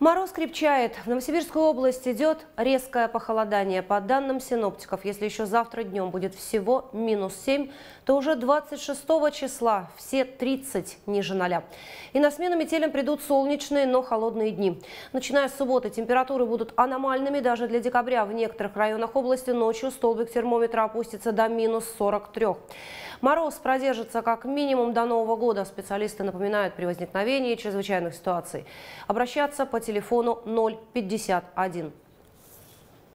Мороз крепчает. В Новосибирскую область идет резкое похолодание. По данным синоптиков, если еще завтра днем будет всего минус 7, то уже 26 числа все 30 ниже 0. И на смену метелям придут солнечные, но холодные дни. Начиная с субботы температуры будут аномальными даже для декабря. В некоторых районах области ночью столбик термометра опустится до минус 43. Мороз продержится как минимум до Нового года. Специалисты напоминают при возникновении чрезвычайных ситуаций. Обращаться по телефону 051.